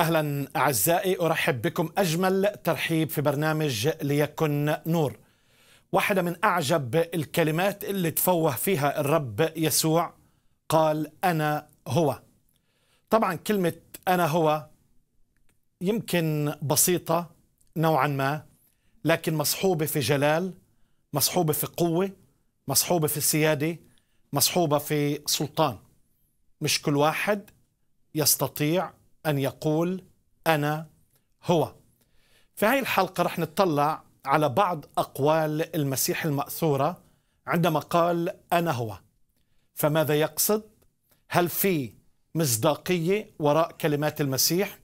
اهلا اعزائي ارحب بكم اجمل ترحيب في برنامج ليكن نور. واحده من اعجب الكلمات اللي تفوه فيها الرب يسوع قال انا هو. طبعا كلمه انا هو يمكن بسيطه نوعا ما لكن مصحوبه في جلال، مصحوبه في قوه، مصحوبه في سياده، مصحوبه في سلطان. مش كل واحد يستطيع أن يقول أنا هو في هذه الحلقة رح نتطلع على بعض أقوال المسيح المأثورة عندما قال أنا هو فماذا يقصد؟ هل في مصداقية وراء كلمات المسيح؟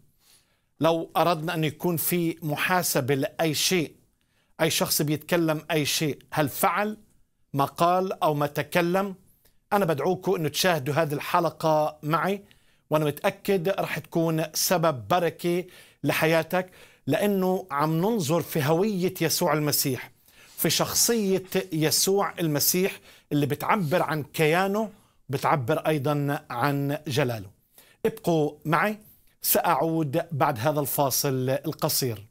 لو أردنا أن يكون في محاسبة لأي شيء أي شخص بيتكلم أي شيء هل فعل ما قال أو ما تكلم؟ أنا بدعوكم أن تشاهدوا هذه الحلقة معي وانا متاكد رح تكون سبب بركه لحياتك لانه عم ننظر في هويه يسوع المسيح في شخصيه يسوع المسيح اللي بتعبر عن كيانه بتعبر ايضا عن جلاله ابقوا معي ساعود بعد هذا الفاصل القصير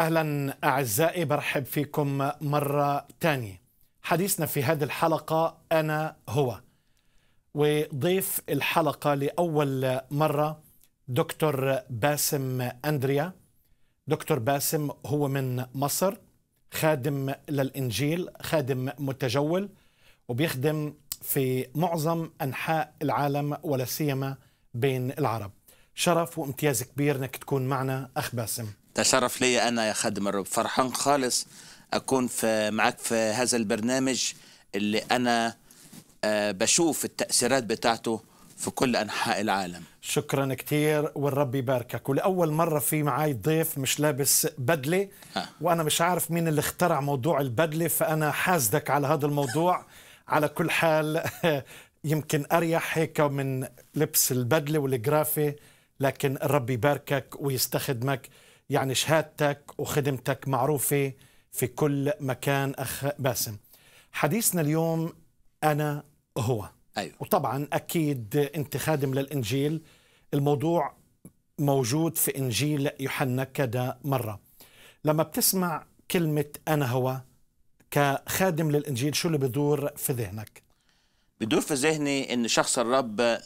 أهلا أعزائي برحب فيكم مرة تانية حديثنا في هذه الحلقة أنا هو وضيف الحلقة لأول مرة دكتور باسم أندريا دكتور باسم هو من مصر خادم للإنجيل خادم متجول وبيخدم في معظم أنحاء العالم ولا سيما بين العرب شرف وامتياز كبير انك تكون معنا اخ باسم تشرف لي أنا يا خادم الرب فرحان خالص أكون في معاك في هذا البرنامج اللي أنا آه، بشوف التأثيرات بتاعته في كل أنحاء العالم شكرا كثير والرب يباركك ولأول مرة في معي ضيف مش لابس بدلة وأنا مش عارف مين اللي اخترع موضوع البدلة فأنا حاسدك على هذا الموضوع على كل حال يمكن أريح هيك من لبس البدلة والجرافة لكن الرب يباركك ويستخدمك يعني شهادتك وخدمتك معروفة في كل مكان أخ باسم حديثنا اليوم أنا هو أيوة. وطبعا أكيد أنت خادم للإنجيل الموضوع موجود في إنجيل يوحنا كذا مرة لما بتسمع كلمة أنا هو كخادم للإنجيل شو اللي بدور في ذهنك؟ بدور في ذهني أن شخص الرب آه،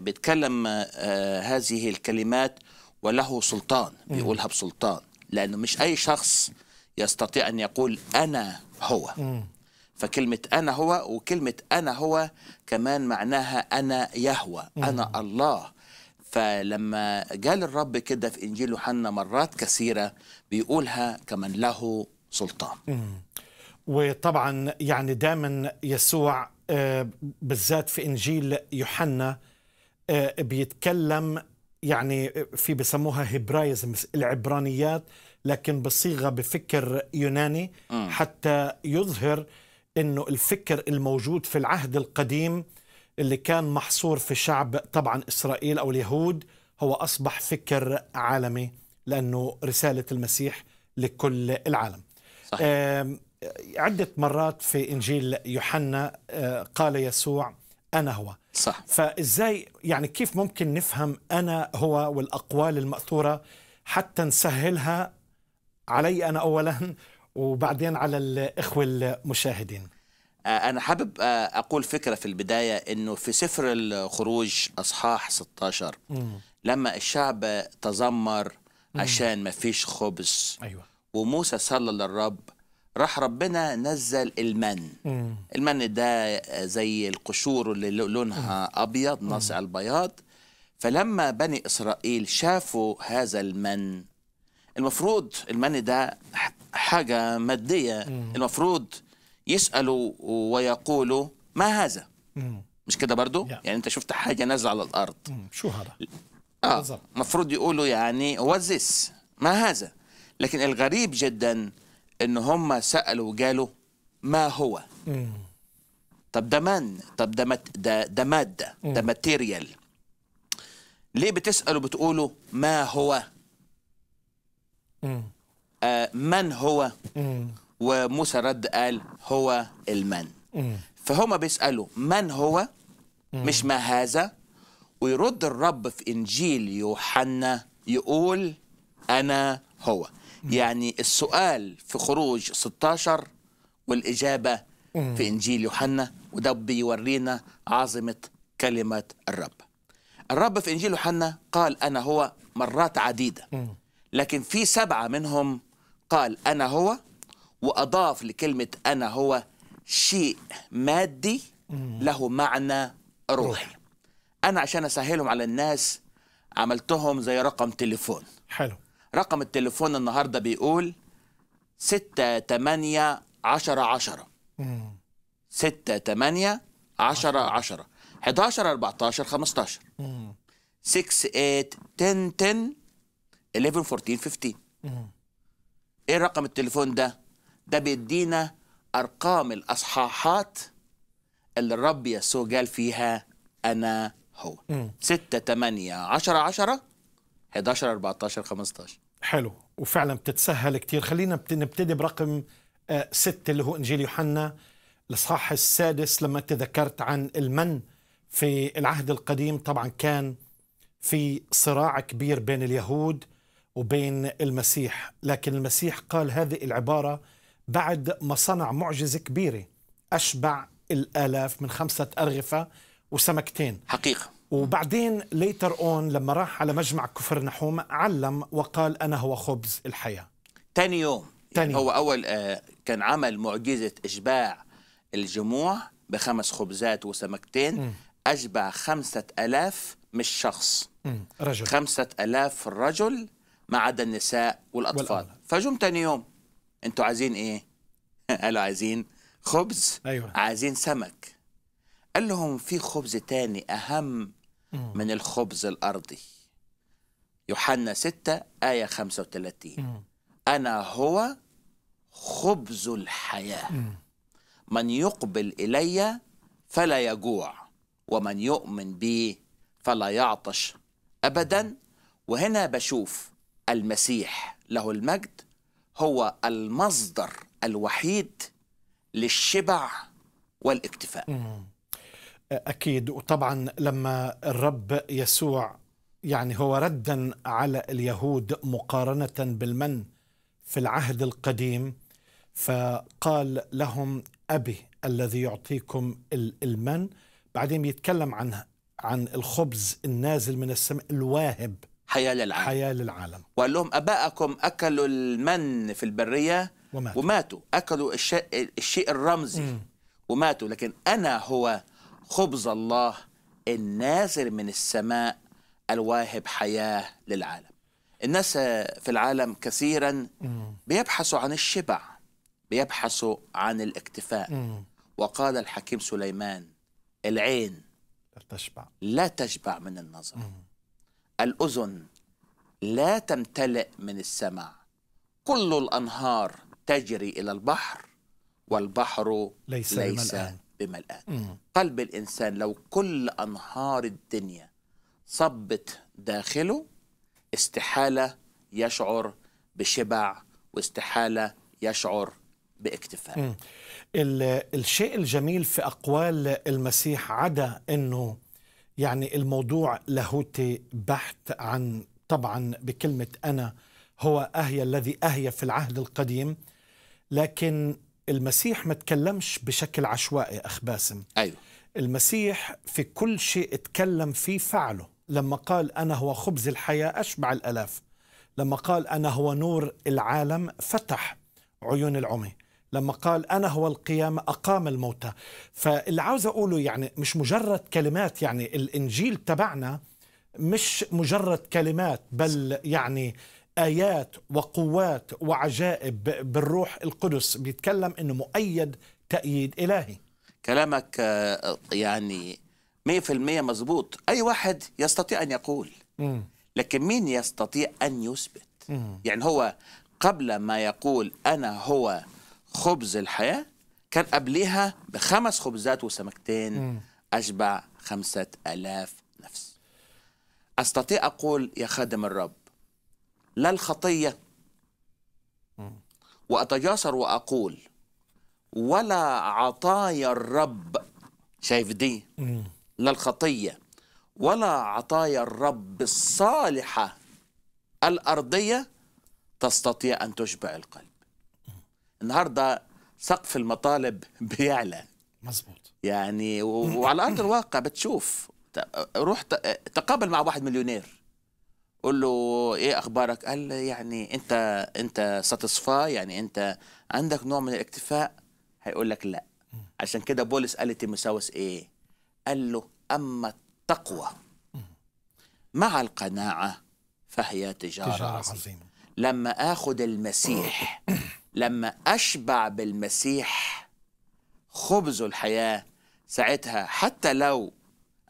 بيتكلم آه، هذه الكلمات وله سلطان بيقولها بسلطان لأنه مش أي شخص يستطيع أن يقول أنا هو فكلمة أنا هو وكلمة أنا هو كمان معناها أنا يهوى أنا الله فلما قال الرب كده في إنجيل يوحنا مرات كثيرة بيقولها كمن له سلطان وطبعا يعني دائما يسوع آه، بالذات في إنجيل يوحنا آه، بيتكلم يعني في بسموها هبرايزم العبرانيات لكن بصيغه بفكر يوناني آه. حتى يظهر انه الفكر الموجود في العهد القديم اللي كان محصور في شعب طبعا اسرائيل او اليهود هو اصبح فكر عالمي لانه رساله المسيح لكل العالم. صحيح. عده مرات في انجيل يوحنا آه، قال يسوع أنا هو صح فإزاي يعني كيف ممكن نفهم أنا هو والأقوال المأثورة حتى نسهلها علي أنا أولا وبعدين على الإخوة المشاهدين آه، أنا حابب آه، أقول فكرة في البداية أنه في سفر الخروج أصحاح 16 م. لما الشعب تذمر عشان ما فيش خبز أيوة. وموسى صلى للرب راح ربنا نزل المن مم. المن ده زي القشور اللي لونها مم. أبيض ناصع البياض فلما بني إسرائيل شافوا هذا المن المفروض المن ده حاجة مادية مم. المفروض يسألوا ويقولوا ما هذا مم. مش كده برضو yeah. يعني انت شفت حاجة نازلة على الأرض مم. شو هذا آه المفروض يقولوا يعني وزس ما هذا لكن الغريب جداً ان هم سالوا جاله ما هو طب ده من طب ده مت... ده, ده ماده ده ماتيريال ليه بتسالوا بتقولوا ما هو آه من هو وموسى رد قال هو المن فهما بيسالوا من هو مش ما هذا ويرد الرب في انجيل يوحنا يقول انا هو يعني السؤال في خروج 16 والإجابة في إنجيل يوحنا وده بيورينا عظمة كلمة الرب الرب في إنجيل يوحنا قال أنا هو مرات عديدة لكن في سبعة منهم قال أنا هو وأضاف لكلمة أنا هو شيء مادي له معنى روحي أنا عشان أسهلهم على الناس عملتهم زي رقم تليفون حلو رقم التليفون النهارده بيقول 6 8 10 10 6 8 10 10 11 14 15 6 8 10 10 11 14 15 ايه رقم التليفون ده ده بيدينا ارقام الاصحاحات اللي الرب يسوع قال فيها انا هو 6 8 10 10 11 14 15 حلو وفعلا بتتسهل كتير خلينا نبتدي برقم آه، ستة اللي هو إنجيل يوحنا الإصحاح السادس لما تذكرت عن المن في العهد القديم طبعا كان في صراع كبير بين اليهود وبين المسيح لكن المسيح قال هذه العبارة بعد ما صنع معجزة كبيرة أشبع الآلاف من خمسة أرغفة وسمكتين حقيقة وبعدين ليتر اون لما راح على مجمع كفر نحوم علم وقال انا هو خبز الحياه ثاني يوم يعني تاني. هو اول آه، كان عمل معجزه اشباع الجموع بخمس خبزات وسمكتين م. اشبع خمسة ألاف مش شخص م. رجل خمسة ألاف رجل ما عدا النساء والأطفال والأولى. فجم تاني يوم انتوا عايزين ايه قالوا عايزين خبز أيوة. عايزين سمك قال لهم في خبز تاني أهم من الخبز الأرضي يوحنا 6 آية 35 أنا هو خبز الحياة من يقبل إلي فلا يجوع ومن يؤمن بي فلا يعطش أبدا وهنا بشوف المسيح له المجد هو المصدر الوحيد للشبع والاكتفاء أكيد وطبعا لما الرب يسوع يعني هو ردا على اليهود مقارنة بالمن في العهد القديم فقال لهم أبي الذي يعطيكم المن بعدين بيتكلم عن عن الخبز النازل من السماء الواهب حياة للعالم حياة للعالم وقال لهم أباءكم أكلوا المن في البرية وماتوا, وماتوا. أكلوا الشيء, الرمزي م. وماتوا لكن أنا هو خبز الله النازل من السماء الواهب حياة للعالم الناس في العالم كثيرا بيبحثوا عن الشبع بيبحثوا عن الاكتفاء وقال الحكيم سليمان العين لا تشبع لا تشبع من النظر الأذن لا تمتلئ من السمع كل الأنهار تجري إلى البحر والبحر ليس, ليس بملآن قلب الإنسان لو كل أنهار الدنيا صبت داخله استحالة يشعر بشبع واستحالة يشعر باكتفاء الشيء الجميل في أقوال المسيح عدا أنه يعني الموضوع لاهوتي بحت عن طبعا بكلمة أنا هو أهي الذي أهي في العهد القديم لكن المسيح ما تكلمش بشكل عشوائي أخ باسم أيوه المسيح في كل شيء اتكلم فيه فعله لما قال أنا هو خبز الحياة أشبع الألاف لما قال أنا هو نور العالم فتح عيون العمي لما قال أنا هو القيامة أقام الموتى فاللي عاوز أقوله يعني مش مجرد كلمات يعني الإنجيل تبعنا مش مجرد كلمات بل يعني آيات وقوات وعجائب بالروح القدس بيتكلم أنه مؤيد تأييد إلهي كلامك آه، يعني 100% مظبوط أي واحد يستطيع أن يقول لكن مين يستطيع أن يثبت يعني هو قبل ما يقول أنا هو خبز الحياة كان قبلها بخمس خبزات وسمكتين أشبع خمسة ألاف نفس أستطيع أقول يا خادم الرب لا الخطية وأتجاسر وأقول ولا عطايا الرب شايف دي لا الخطية ولا عطايا الرب الصالحة الأرضية تستطيع أن تشبع القلب النهاردة سقف المطالب بيعلى مظبوط يعني وعلى أرض الواقع بتشوف روح تقابل مع واحد مليونير قول له ايه اخبارك قال يعني انت انت ساتسفا يعني انت عندك نوع من الاكتفاء هيقول لك لا عشان كده بولس قال تيموساوس ايه قال له اما التقوى مع القناعه فهي تجاره, تجارة عظيمه لما اخد المسيح لما اشبع بالمسيح خبز الحياه ساعتها حتى لو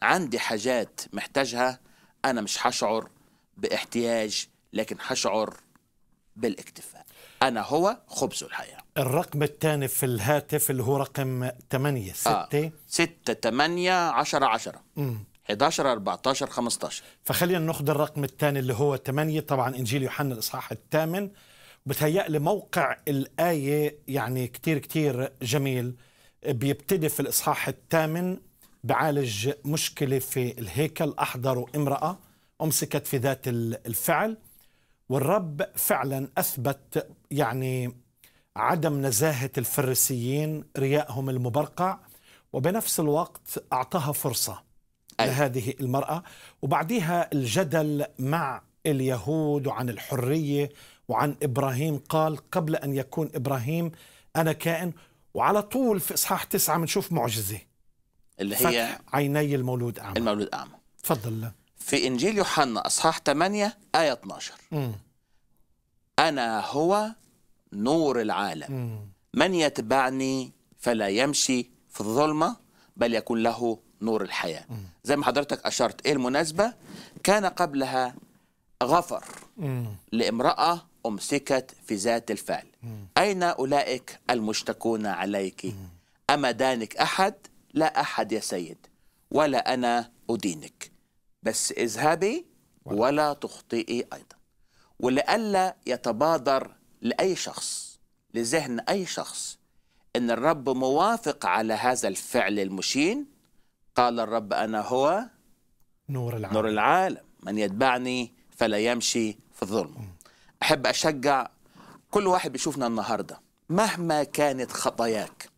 عندي حاجات محتاجها انا مش هشعر باحتياج لكن حشعر بالاكتفاء أنا هو خبز الحياة الرقم الثاني في الهاتف اللي هو رقم 8 6 6 8 10 10 11 14 15 فخلينا ناخذ الرقم الثاني اللي هو 8 طبعا انجيل يوحنا الاصحاح الثامن بتهيألي موقع الآية يعني كتير كتير جميل بيبتدي في الإصحاح الثامن بعالج مشكلة في الهيكل أحضر امرأة أمسكت في ذات الفعل والرب فعلا أثبت يعني عدم نزاهة الفريسيين ريائهم المبرقع وبنفس الوقت أعطاها فرصة أي. لهذه المرأة وبعديها الجدل مع اليهود وعن الحرية وعن إبراهيم قال قبل أن يكون إبراهيم أنا كائن وعلى طول في إصحاح تسعة بنشوف معجزة اللي هي عيني المولود أعمى المولود أعمى تفضل في إنجيل يوحنا أصحاح 8 آية 12 م. أنا هو نور العالم م. من يتبعني فلا يمشي في الظلمة بل يكون له نور الحياة م. زي ما حضرتك أشرت إيه المناسبة كان قبلها غفر م. لامرأة أمسكت في ذات الفعل أين أولئك المشتكون عليك أما دانك أحد لا أحد يا سيد ولا أنا أدينك بس اذهبي ولا تخطئي أيضا ولئلا يتبادر لأي شخص لذهن أي شخص أن الرب موافق على هذا الفعل المشين قال الرب أنا هو نور العالم, نور العالم من يتبعني فلا يمشي في الظلم أحب أشجع كل واحد بيشوفنا النهاردة مهما كانت خطاياك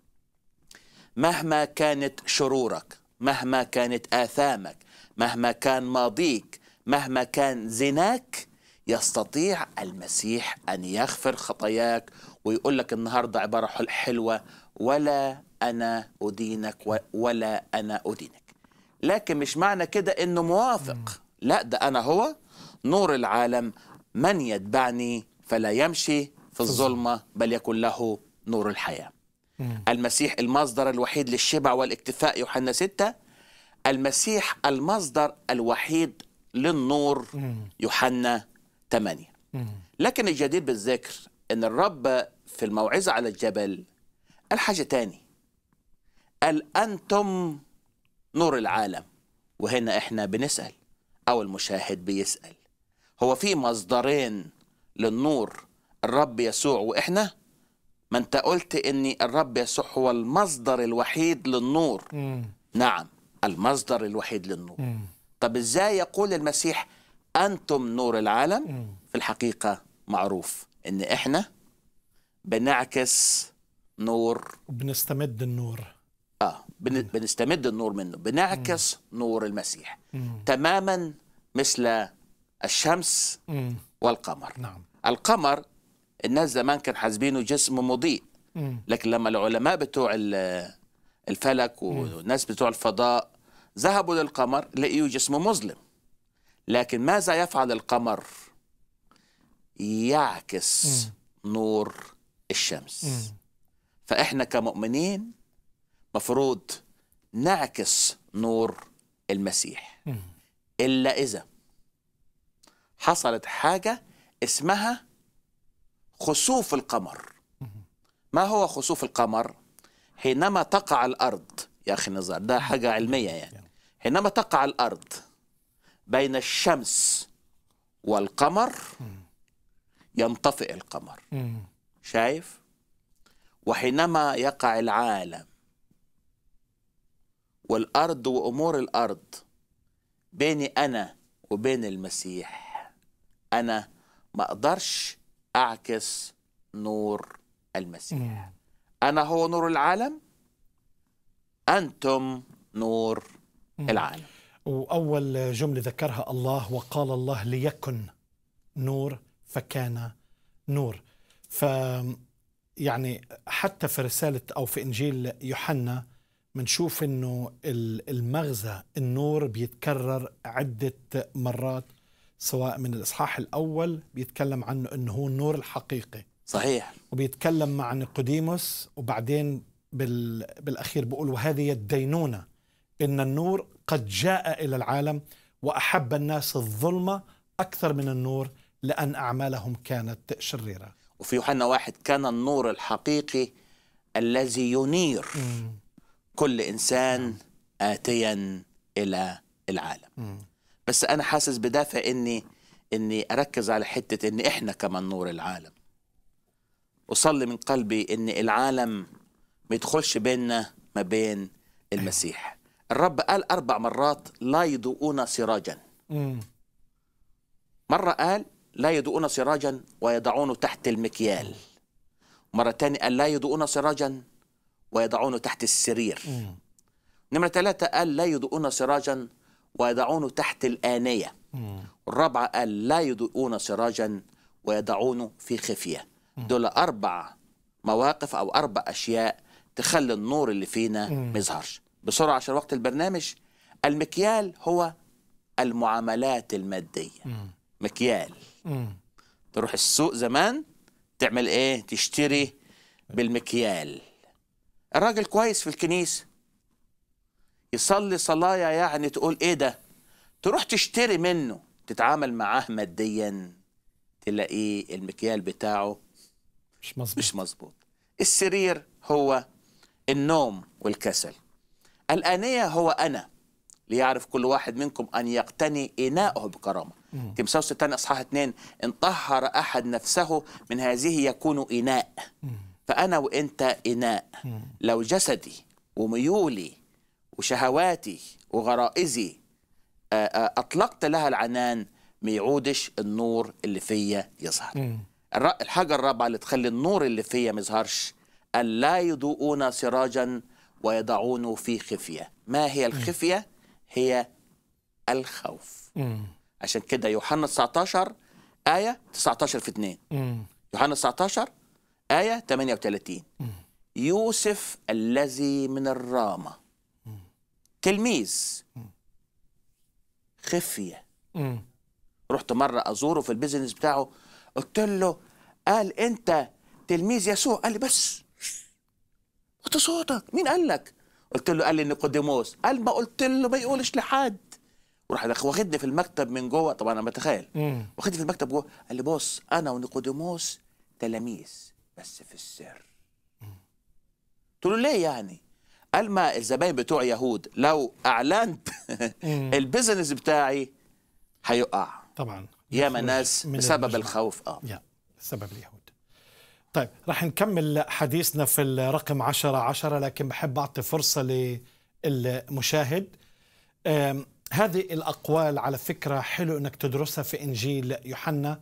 مهما كانت شرورك مهما كانت آثامك مهما كان ماضيك مهما كان زناك يستطيع المسيح أن يغفر خطاياك ويقول لك النهاردة عبارة حلوة ولا أنا أدينك ولا أنا أدينك لكن مش معنى كده انه موافق لا ده انا هو نور العالم من يتبعني فلا يمشي في الظلمه بل يكون له نور الحياه المسيح المصدر الوحيد للشبع والاكتفاء يوحنا سته المسيح المصدر الوحيد للنور يوحنا 8 لكن الجدير بالذكر ان الرب في الموعظة على الجبل قال حاجة تاني قال أنتم نور العالم وهنا احنا بنسأل أو المشاهد بيسأل هو في مصدرين للنور الرب يسوع وإحنا ما أنت قلت إني الرب يسوع هو المصدر الوحيد للنور مم. نعم المصدر الوحيد للنور مم. طب ازاي يقول المسيح انتم نور العالم مم. في الحقيقه معروف ان احنا بنعكس نور بنستمد النور اه بن... بنستمد النور منه بنعكس مم. نور المسيح مم. تماما مثل الشمس مم. والقمر نعم. القمر الناس زمان كان حاسبينه جسم مضيء لكن لما العلماء بتوع الفلك والناس بتوع الفضاء ذهبوا للقمر لقيوا جسمه مظلم لكن ماذا يفعل القمر يعكس م. نور الشمس م. فإحنا كمؤمنين مفروض نعكس نور المسيح م. إلا إذا حصلت حاجة اسمها خسوف القمر ما هو خسوف القمر؟ حينما تقع الأرض يا أخي نزار ده حاجة علمية يعني حينما تقع الأرض بين الشمس والقمر ينطفئ القمر شايف وحينما يقع العالم والأرض وأمور الأرض بيني أنا وبين المسيح أنا ما أقدرش أعكس نور المسيح أنا هو نور العالم أنتم نور العالم وأول جملة ذكرها الله وقال الله ليكن نور فكان نور ف يعني حتى في رسالة أو في إنجيل يوحنا بنشوف إنه المغزى النور بيتكرر عدة مرات سواء من الإصحاح الأول بيتكلم عنه إنه هو النور الحقيقي صحيح وبيتكلم مع نيقوديموس وبعدين بالأخير بيقول وهذه الدينونة إن النور قد جاء إلى العالم وأحب الناس الظلمة أكثر من النور لأن أعمالهم كانت شريرة وفي يوحنا واحد كان النور الحقيقي الذي ينير م. كل إنسان آتيا إلى العالم م. بس أنا حاسس بدافع إني إني أركز على حتة إن إحنا كمان نور العالم أصلي من قلبي إن العالم ما يدخلش بيننا ما بين إيه. المسيح أيوه. الرب قال أربع مرات لا يضوءون سراجا مرة قال لا يضوءون سراجا ويضعونه تحت المكيال مرة تانية قال لا يضوءون سراجا ويضعونه تحت السرير نمرة ثلاثة قال لا يضوءون سراجا ويضعونه تحت الآنية الرابعة قال لا يضوءون سراجا ويضعونه في خفية دول أربع مواقف أو أربع أشياء تخلي النور اللي فينا ما يظهرش بسرعه عشان وقت البرنامج المكيال هو المعاملات الماديه مم. مكيال مم. تروح السوق زمان تعمل ايه تشتري بالمكيال الراجل كويس في الكنيسه يصلي صلايه يعني تقول ايه ده تروح تشتري منه تتعامل معاه ماديا تلاقيه المكيال بتاعه مش مظبوط مش مظبوط السرير هو النوم والكسل الآنية هو أنا ليعرف كل واحد منكم أن يقتني إناءه بكرامة تمساوس الثاني أصحاح 2 إن طهر أحد نفسه من هذه يكون إناء فأنا وإنت إناء لو جسدي وميولي وشهواتي وغرائزي أطلقت لها العنان ما يعودش النور اللي فيا يظهر الحاجة الرابعة اللي تخلي النور اللي فيا ما يظهرش ألا يضوءون سراجا ويضعونه في خفية ما هي الخفية؟ هي الخوف عشان كده يوحنا 19 آية 19 في 2 يوحنا 19 آية 38 يوسف الذي من الرامة تلميذ خفية رحت مرة أزوره في البيزنس بتاعه قلت له قال أنت تلميذ يسوع قال لي بس قلت صوتك مين قال لك قلت له قال لي نيقوديموس قال ما قلت له ما يقولش لحد وراح واخدني في المكتب من جوه طبعا انا بتخيل واخدني في المكتب جوه قال لي بص انا ونيقوديموس تلاميذ بس في السر قلت له ليه يعني قال ما الزباين بتوع يهود لو اعلنت البيزنس بتاعي هيقع طبعا ياما ناس بسبب الخوف اه بسبب سبب اليهود طيب راح نكمل حديثنا في الرقم 10 10 لكن بحب أعطي فرصة للمشاهد هذه الأقوال على فكرة حلو أنك تدرسها في إنجيل يوحنا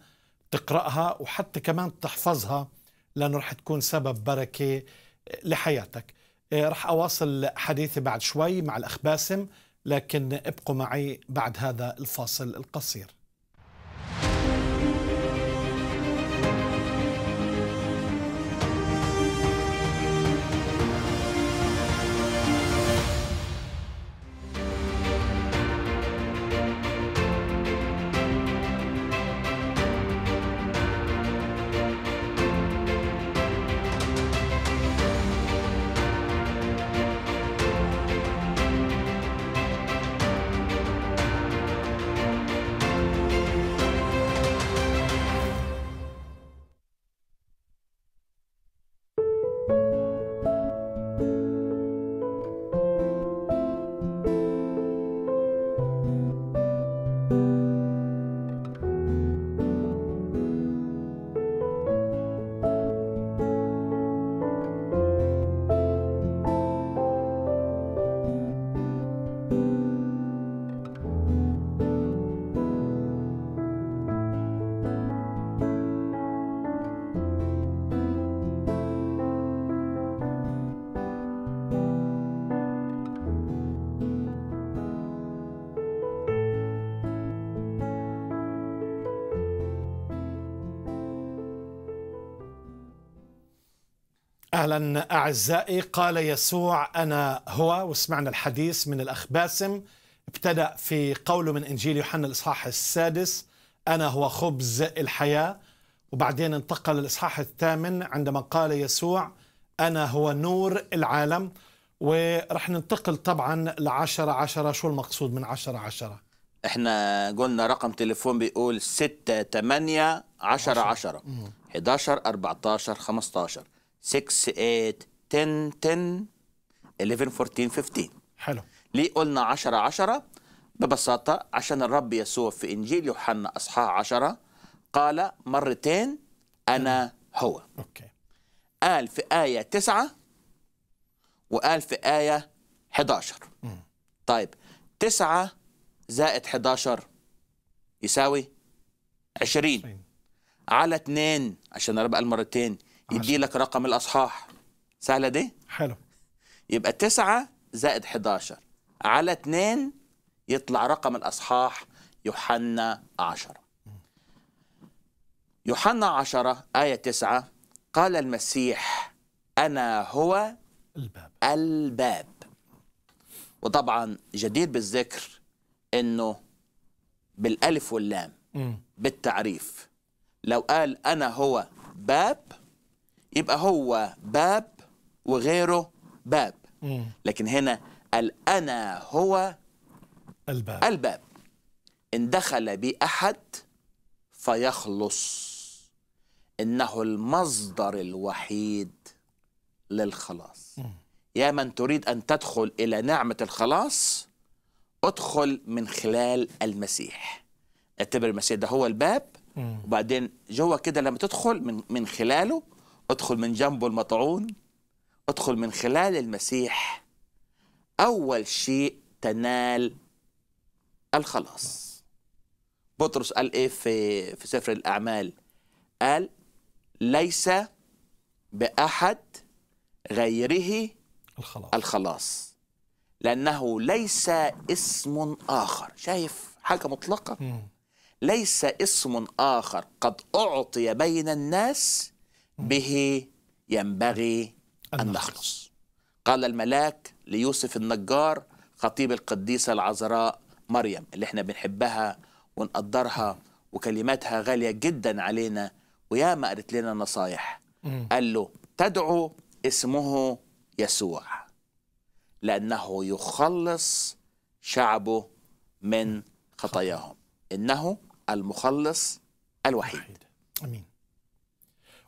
تقرأها وحتى كمان تحفظها لأنه رح تكون سبب بركة لحياتك أه، رح أواصل حديثي بعد شوي مع الأخ باسم لكن ابقوا معي بعد هذا الفاصل القصير اهلا اعزائي قال يسوع انا هو وسمعنا الحديث من الاخ باسم ابتدا في قوله من انجيل يوحنا الاصحاح السادس انا هو خبز الحياه وبعدين انتقل الاصحاح الثامن عندما قال يسوع انا هو نور العالم ورح ننتقل طبعا لعشرة عشرة شو المقصود من عشرة عشرة احنا قلنا رقم تليفون بيقول 6 8 10 10 11 14 15 6 8 10 10 11 14 15 حلو ليه قلنا 10 10 ببساطة عشان الرب يسوع في إنجيل يوحنا أصحاح 10 قال مرتين أنا هو أوكي. قال في آية تسعة وقال في آية 11 طيب تسعة زائد 11 يساوي 20 على 2 عشان الرب قال مرتين يدي لك رقم الاصحاح سهله دي حلو يبقى 9 زائد 11 على 2 يطلع رقم الاصحاح يوحنا 10 يوحنا 10 آية 9 قال المسيح أنا هو الباب الباب وطبعا جدير بالذكر انه بالالف واللام بالتعريف لو قال انا هو باب يبقى هو باب وغيره باب لكن هنا الأنا هو الباب الباب إن دخل بي أحد فيخلص إنه المصدر الوحيد للخلاص يا من تريد أن تدخل إلى نعمة الخلاص ادخل من خلال المسيح اعتبر المسيح ده هو الباب وبعدين جوه كده لما تدخل من من خلاله ادخل من جنبه المطعون ادخل من خلال المسيح اول شيء تنال الخلاص بطرس قال ايه في في سفر الاعمال قال ليس باحد غيره الخلاص الخلاص لانه ليس اسم اخر شايف حاجه مطلقه ليس اسم اخر قد اعطي بين الناس به ينبغي أن نخلص قال الملاك ليوسف النجار خطيب القديسة العذراء مريم اللي احنا بنحبها ونقدرها وكلماتها غالية جدا علينا وياما قالت لنا نصايح قال له تدعو اسمه يسوع لأنه يخلص شعبه من خطاياهم إنه المخلص الوحيد آمين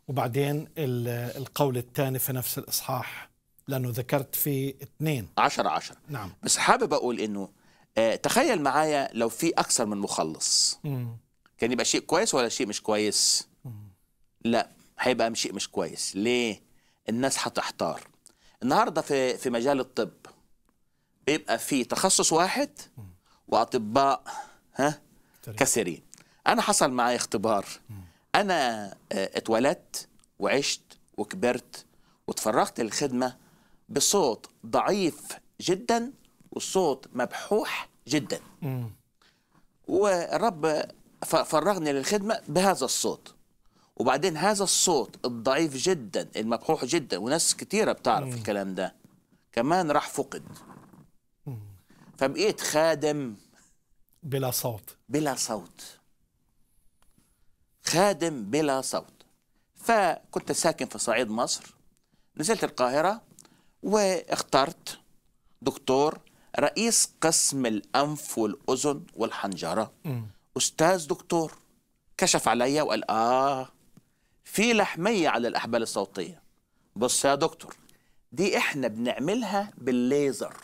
وبعدين القول الثاني في نفس الإصحاح لأنه ذكرت في اثنين عشر عشر نعم بس حابب أقول إنه آه، تخيل معايا لو في أكثر من مخلص مم. كان يبقى شيء كويس ولا شيء مش كويس مم. لا هيبقى شيء مش كويس ليه الناس هتحتار النهارده في في مجال الطب بيبقى في تخصص واحد واطباء ها كثيرين انا حصل معايا اختبار مم. انا آه، اتولدت وعشت وكبرت واتفرغت للخدمه بصوت ضعيف جدا والصوت مبحوح جدا والرب فرغني للخدمه بهذا الصوت وبعدين هذا الصوت الضعيف جدا المبحوح جدا وناس كتيره بتعرف مم. الكلام ده كمان راح فقد فبقيت خادم بلا صوت بلا صوت خادم بلا صوت فكنت ساكن في صعيد مصر نزلت القاهرة واخترت دكتور رئيس قسم الأنف والأذن والحنجرة م. أستاذ دكتور كشف علي وقال آه في لحمية على الأحبال الصوتية بص يا دكتور دي إحنا بنعملها بالليزر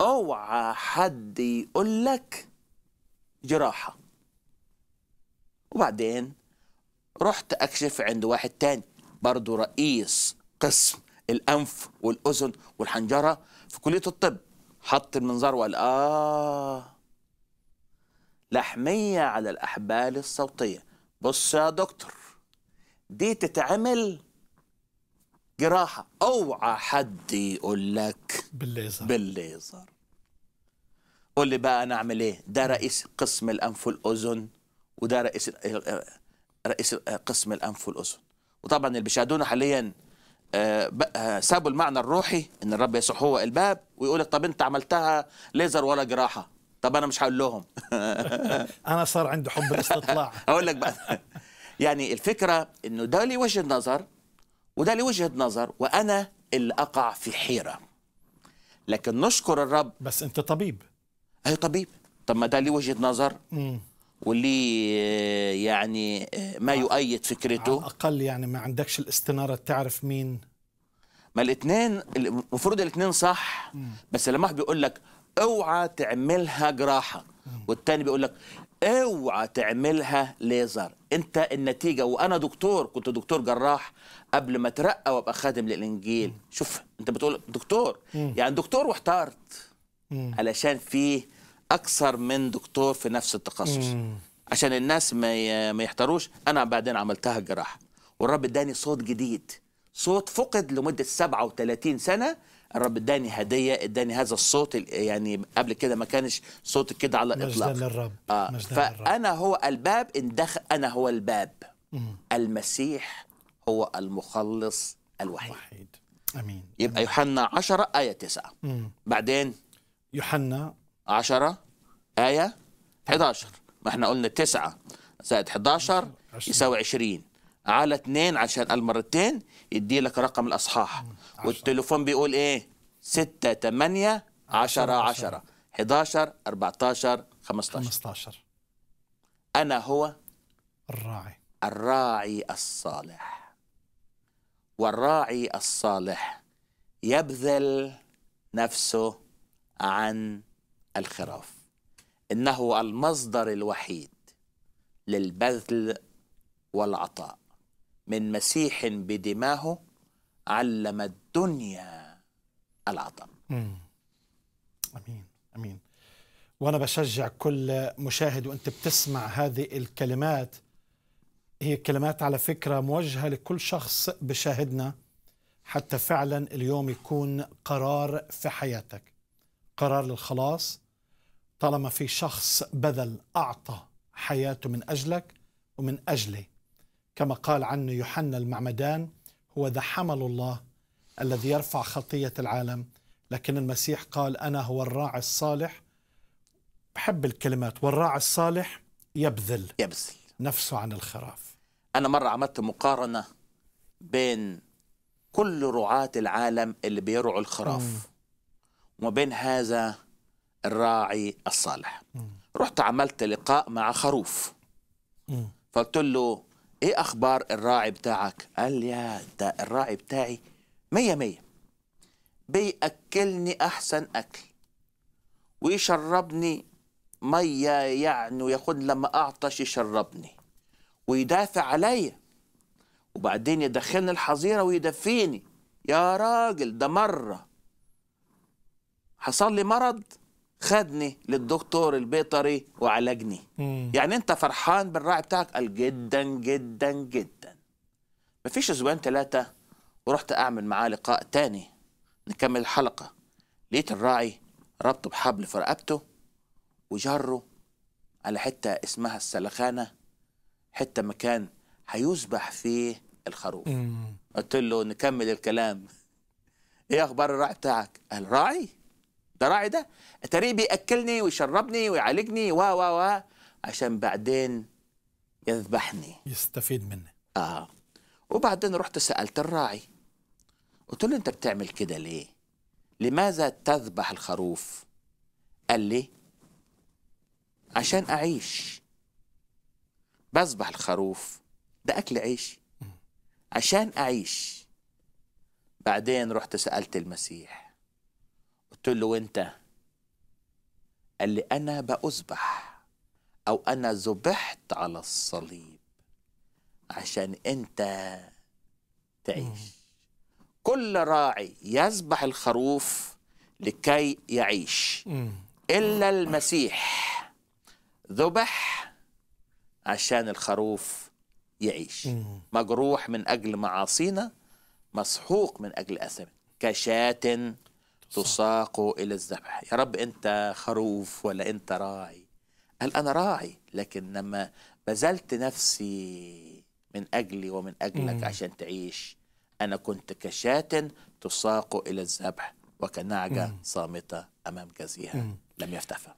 اوعى حد يقول لك جراحه وبعدين رحت أكشف عند واحد تاني برضه رئيس قسم الأنف والأذن والحنجرة في كلية الطب حط المنظار وقال آه لحمية على الأحبال الصوتية بص يا دكتور دي تتعمل جراحة اوعى حد يقول لك بالليزر بالليزر قول لي بقى انا اعمل ايه ده رئيس قسم الانف والاذن وده رئيس رئيس قسم الانف والاذن وطبعا اللي بيشاهدونا حاليا آه، آه، سابوا المعنى الروحي ان الرب يسوع هو الباب ويقول لك طب انت عملتها ليزر ولا جراحه طب انا مش هقول لهم انا صار عنده حب الاستطلاع اقول لك بقى يعني الفكره انه ده لي وجهه نظر وده لي وجهه نظر وانا اللي اقع في حيره لكن نشكر الرب بس انت طبيب اي طبيب طب ما ده لي وجهه نظر مم. واللي آه، يعني آه، ما آه، يؤيد فكرته على الاقل يعني ما عندكش الاستناره تعرف مين ما الاثنين المفروض الاثنين صح بس لما واحد بيقول لك اوعى تعملها جراحه والثاني والتاني بيقول لك اوعى تعملها ليزر انت النتيجه وانا دكتور كنت دكتور جراح قبل ما اترقى وابقى خادم للانجيل شوف انت بتقول دكتور يعني دكتور واحترت علشان فيه اكثر من دكتور في نفس التخصص عشان الناس ما ما يحتاروش انا بعدين عملتها الجراحه والرب اداني صوت جديد صوت فقد لمده 37 سنه الرب اداني هديه اداني هذا الصوت يعني قبل كده ما كانش صوت كده على الاطلاق مجدا للرب آه مجدن فانا للرب. هو الباب اندخل انا هو الباب مم. المسيح هو المخلص الوحيد وحيد. امين يبقى أمين. يوحنا 10 ايه 9 بعدين يوحنا 10 آية 11 ما احنا قلنا 9 زائد 11 يساوي 20 على 2 عشان المرتين يدي لك رقم الأصحاح والتليفون بيقول إيه 6 8 10 10 11 14 15 15 أنا هو الراعي الراعي الصالح والراعي الصالح يبذل نفسه عن الخراف انه المصدر الوحيد للبذل والعطاء من مسيح بدماه علم الدنيا العطاء امين امين وانا بشجع كل مشاهد وانت بتسمع هذه الكلمات هي كلمات على فكره موجهه لكل شخص بشاهدنا حتى فعلا اليوم يكون قرار في حياتك قرار للخلاص طالما في شخص بذل أعطى حياته من أجلك ومن أجلي كما قال عنه يوحنا المعمدان هو ذا حمل الله الذي يرفع خطية العالم لكن المسيح قال أنا هو الراعي الصالح بحب الكلمات والراعي الصالح يبذل يبذل نفسه عن الخراف أنا مرة عملت مقارنة بين كل رعاة العالم اللي بيرعوا الخراف وما بين هذا الراعي الصالح رحت عملت لقاء مع خروف فقلت له ايه اخبار الراعي بتاعك قال لي يا ده الراعي بتاعي مية مية بيأكلني احسن اكل ويشربني مية يعني وياخد لما اعطش يشربني ويدافع عليا وبعدين يدخلني الحظيرة ويدفيني يا راجل ده مرة حصل لي مرض خدني للدكتور البيطري وعالجني يعني انت فرحان بالراعي بتاعك قال جدا جدا جدا مفيش اسبوعين ثلاثه ورحت اعمل معاه لقاء تاني نكمل الحلقه لقيت الراعي ربطه بحبل في رقبته وجره على حته اسمها السلخانه حته مكان هيذبح فيه الخروف قلت له نكمل الكلام ايه اخبار الراعي بتاعك قال راعي ده راعي ده تريه بياكلني ويشربني ويعالجني و و و عشان بعدين يذبحني يستفيد مني اه وبعدين رحت سالت الراعي قلت له انت بتعمل كده ليه لماذا تذبح الخروف قال لي عشان اعيش بذبح الخروف ده اكل عيشي عشان اعيش بعدين رحت سالت المسيح قلت له وانت قال لي انا بأذبح او انا ذبحت على الصليب عشان انت تعيش كل راعي يذبح الخروف لكي يعيش الا المسيح ذبح عشان الخروف يعيش مجروح من اجل معاصينا مسحوق من اجل اثمنا كشاة تساق إلى الذبح يا رب أنت خروف ولا أنت راعي قال أنا راعي لكن لما بذلت نفسي من أجلي ومن أجلك مم. عشان تعيش أنا كنت كشاة تساق إلى الذبح وكنعجة مم. صامتة أمام جزيها مم. لم يفتفى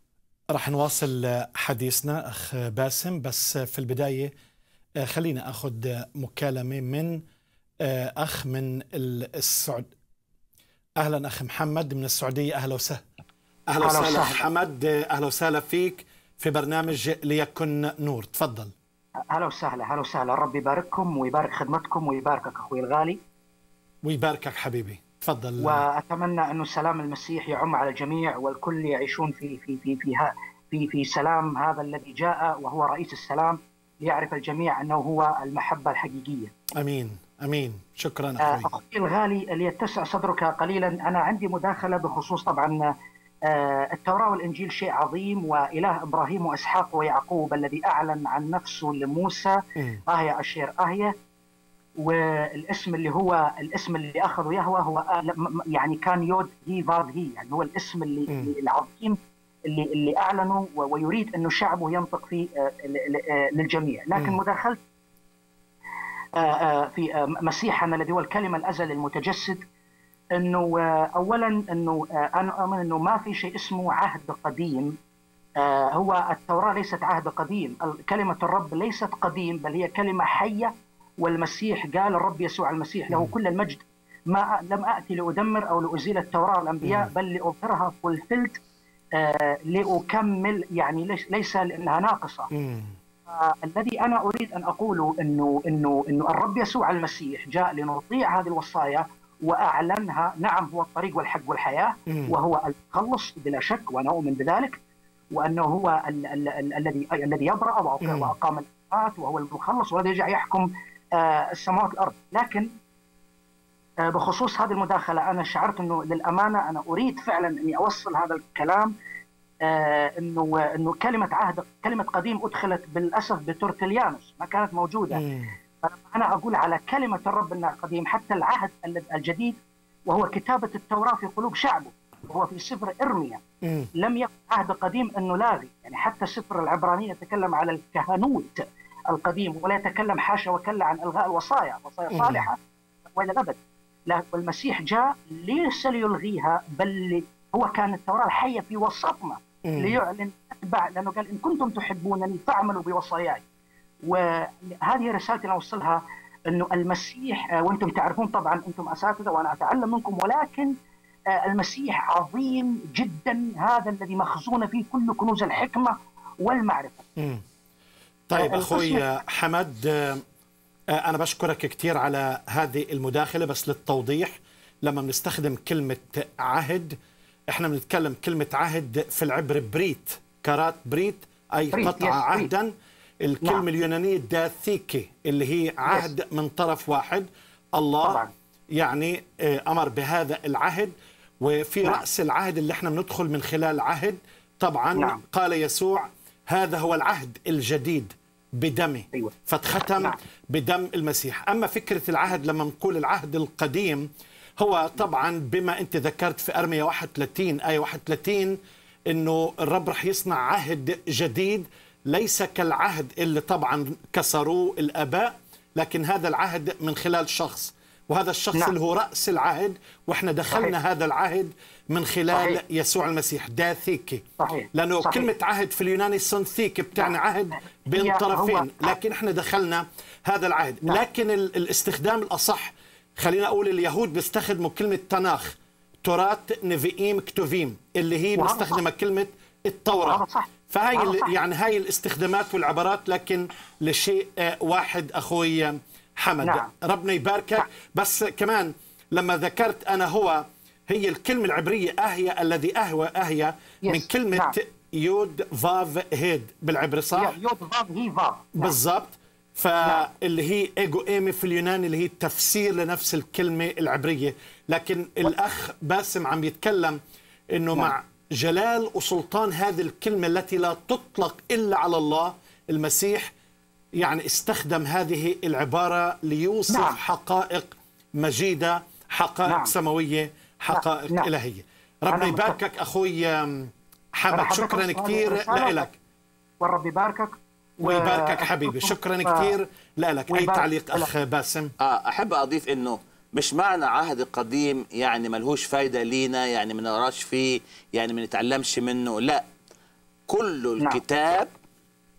راح نواصل حديثنا أخ باسم بس في البداية آه، خلينا أخذ مكالمة من آه، أخ من السعود اهلا اخ محمد من السعوديه اهلا وسهلا اهلا وسهلا حمد اهلا وسهلا فيك في برنامج ليكن نور تفضل اهلا وسهلا اهلا وسهلا ربي يبارككم ويبارك خدمتكم ويباركك اخوي الغالي ويباركك حبيبي تفضل واتمنى انه سلام المسيح يعم على الجميع والكل يعيشون في في في في في, في سلام هذا الذي جاء وهو رئيس السلام ليعرف الجميع انه هو المحبه الحقيقيه امين امين شكرا آه، اخوي الغالي ليتسع صدرك قليلا انا عندي مداخله بخصوص طبعا آه، التوراه والانجيل شيء عظيم واله ابراهيم واسحاق ويعقوب الذي اعلن عن نفسه لموسى إيه. اهيا اشير اهيا والاسم اللي هو الاسم اللي اخذه يهوى هو آه، يعني كان يود هي فاد هي يعني هو الاسم اللي م. إيه. العظيم اللي اللي اعلنه ويريد انه شعبه ينطق فيه للجميع لكن إيه. مداخلتي آه، آه، في آه، مسيحنا الذي هو الكلمة الأزل المتجسد أنه أولا أنه أنا أؤمن أنه ما في شيء اسمه عهد قديم هو التوراة ليست عهد قديم كلمة الرب ليست قديم بل هي كلمة حية والمسيح قال الرب يسوع المسيح له كل المجد ما لم أتي لأدمر أو لأزيل التوراة والأنبياء بل لأظهرها فلفلت لأكمل يعني ليس لأنها ناقصة الذي انا اريد ان اقوله انه انه انه الرب يسوع المسيح جاء لنطيع هذه الوصايا واعلنها نعم هو الطريق والحق والحياه وهو المخلص بلا شك وانا اؤمن بذلك وانه هو الذي الذي يبرأ واقام الحياه وهو المخلص والذي يرجع يحكم آه، السماوات والارض لكن آه، بخصوص هذه المداخله انا شعرت انه للامانه انا اريد فعلا اني اوصل هذا الكلام آه، انه انه كلمه عهد كلمه قديم ادخلت بالاسف بتورتليانوس ما كانت موجوده إيه. انا اقول على كلمه الرب انها قديم حتى العهد الجديد وهو كتابه التوراه في قلوب شعبه وهو في سفر ارميا إيه. لم يكن عهد قديم انه لاغي يعني حتى سفر العبرانيه يتكلم على الكهنوت القديم ولا يتكلم حاشا وكلا عن الغاء الوصايا وصايا إيه. صالحه والى الابد والمسيح جاء ليس ليلغيها بل هو كان التوراه الحيه في وسطنا إيه. ليعلن اتباع لانه قال ان كنتم تحبونني فاعملوا بوصاياي وهذه رسالتي انا اوصلها انه المسيح آه، وانتم تعرفون طبعا انتم اساتذه وانا اتعلم منكم ولكن آه، المسيح عظيم جدا هذا الذي مخزونه فيه كل كنوز الحكمه والمعرفه. إيه. طيب آه، اخوي حمد انا بشكرك كثير على هذه المداخله بس للتوضيح لما بنستخدم كلمه عهد احنا بنتكلم كلمه عهد في العبر بريت كرات بريت اي بريت. قطع yes. عهدا الكلمه نعم. اليونانيه داثيكي اللي هي عهد yes. من طرف واحد الله طبعا. يعني آه، امر بهذا العهد وفي نعم. راس العهد اللي احنا بندخل من خلال عهد طبعا نعم. قال يسوع هذا هو العهد الجديد بدمه أيوة. فاتختم نعم. بدم المسيح اما فكره العهد لما نقول العهد القديم هو طبعا بما انت ذكرت في ارميا 31 ايه 31 انه الرب رح يصنع عهد جديد ليس كالعهد اللي طبعا كسروه الاباء لكن هذا العهد من خلال شخص وهذا الشخص نعم. اللي هو راس العهد واحنا دخلنا صحيح. هذا العهد من خلال صحيح. يسوع المسيح داثيكي صحيح. لانه صحيح. كلمه عهد في اليوناني سنثيكي بتعني نعم. عهد بين طرفين لكن احنا دخلنا هذا العهد نعم. لكن الاستخدام الاصح خلينا اقول اليهود بيستخدموا كلمه تناخ تراث نبيين كتوفيم اللي هي مستخدمه نعم، كلمه التوراه نعم، فهي نعم، يعني هاي الاستخدامات والعبارات لكن لشيء آه، واحد اخوي آه، حمد نعم. ربنا يباركك بس كمان لما ذكرت انا هو هي الكلمه العبريه اهيا الذي اهوى اهيا من كلمه نعم. يود فاف هيد بالعبري صح؟ يود فاف هي فاف بالضبط فاللي هي ايجو ايمي في اليونان اللي هي تفسير لنفس الكلمه العبريه لكن الاخ باسم عم يتكلم انه مع نعم. جلال وسلطان هذه الكلمه التي لا تطلق الا على الله المسيح يعني استخدم هذه العباره ليوصف نعم. حقائق مجيده حقائق نعم. سماويه حقائق نعم. نعم. الهيه ربنا يباركك اخوي حمد شكرا كثير لك والرب يباركك ويباركك آه، حبيبي شكرا آه. كثير لك اي تعليق اخ باسم آه احب اضيف انه مش معنى عهد قديم يعني ملهوش فايدة لينا يعني ما نقراش فيه يعني ما نتعلمش منه لا كل نعم. الكتاب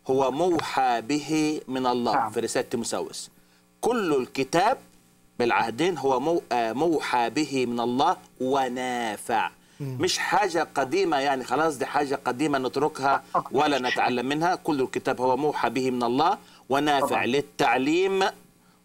هو موحى به من الله نعم. في رسالة تيموساوس كل الكتاب بالعهدين هو آه، موحى به من الله ونافع مش حاجة قديمة يعني خلاص دي حاجة قديمة نتركها ولا نتعلم منها كل الكتاب هو موحى به من الله ونافع طبعا. للتعليم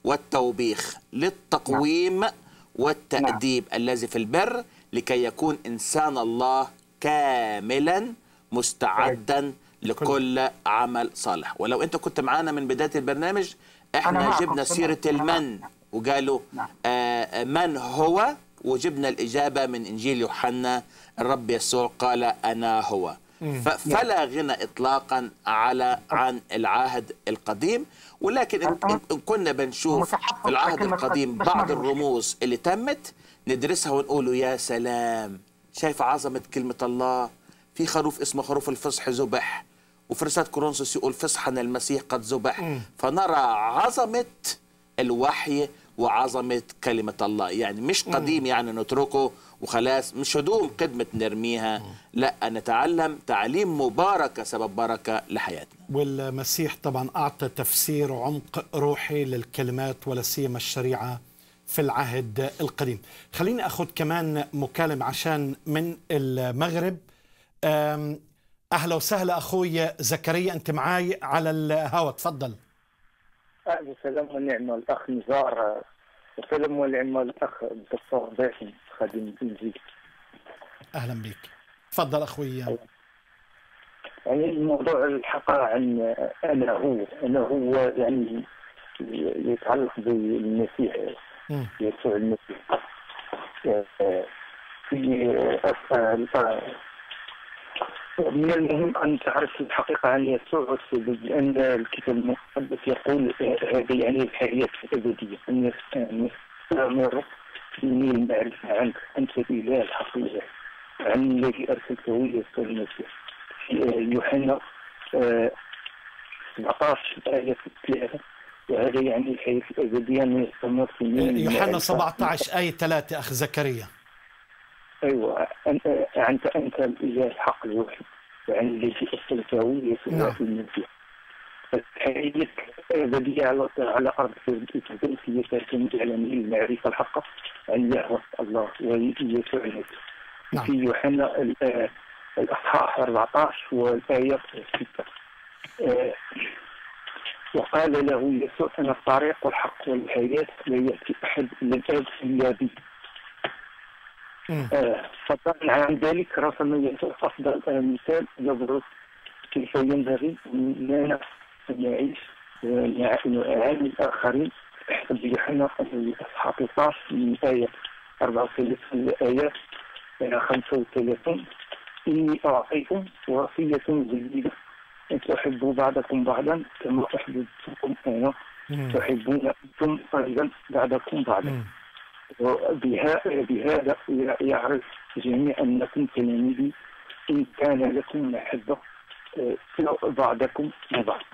والتوبيخ للتقويم نعم. والتأديب نعم. الذي في البر لكي يكون إنسان الله كاملا مستعدا طيب. لكل عمل صالح ولو أنت كنت معانا من بداية البرنامج احنا جبنا سيرة المن وقالوا نعم. آه من هو وجبنا الإجابة من إنجيل يوحنا الرب يسوع قال أنا هو فلا غنى إطلاقا على عن العهد القديم ولكن إن كنا بنشوف في العهد القديم بعض الرموز اللي تمت ندرسها ونقول يا سلام شايف عظمة كلمة الله في خروف اسمه خروف الفصح ذبح وفرسات كورنثوس يقول فصحنا المسيح قد ذبح فنرى عظمة الوحي وعظمه كلمه الله يعني مش قديم يعني نتركه وخلاص مش هدوم قدمة نرميها لا نتعلم تعليم مباركة سبب بركة لحياتنا والمسيح طبعا أعطى تفسير عمق روحي للكلمات ولا سيما الشريعة في العهد القديم خليني أخذ كمان مكالم عشان من المغرب أهلا وسهلا أخوي زكريا أنت معاي على الهواء تفضل أهل السلام والنعمة الأخ نزار وسلام والنعمة الأخ الدكتور باسم خادم تنزيل أهلا بك تفضل أخويا يعني الموضوع الحق عن أنا هو أنا هو يعني يتعلق بالمسيح يسوع المسيح في من المهم ان تعرف الحقيقه عن يسوع والسلوك لان الكتاب المقدس يقول هذه يعني الحياه الابديه ان نستمر في المعرفه عنك انت الاله الله الحقيقي عن الذي ارسلته يسوع المسيح يوحنا 17 آه، ايه 3 وهذا يعني الحياه الابديه ان نستمر في يوحنا 17 ايه 3 اخ زكريا ايوه انت انت يعني نعم. الاله الحق الوحيد يعني اللي في اصل في في المنفيه الحياه بديهة على على ارض التونس هي تعتمد على المعرفه الحقه عن يعرف الله ويسوع نعم في يوحنا الاصحاح 14 والايه 6 وقال له يسوع انا الطريق والحق والحياه لا ياتي احد الى الاب الا بي آه، فضلا عن ذلك رسم افضل مثال يبرز كيف ينبغي لنا ان نعيش ونعامل آه، الاخرين حسب يوحنا اصحاح من ايه 34 الايه الى 35 اني اعطيكم وصيه جديده ان تحبوا بعضكم بعضا كما احببتكم انا تحبون انتم ايضا بعضكم بعضا بهذا يعرف جميع أنكم تلاميذي إن كان لكم محبة آه، بعضكم لبعض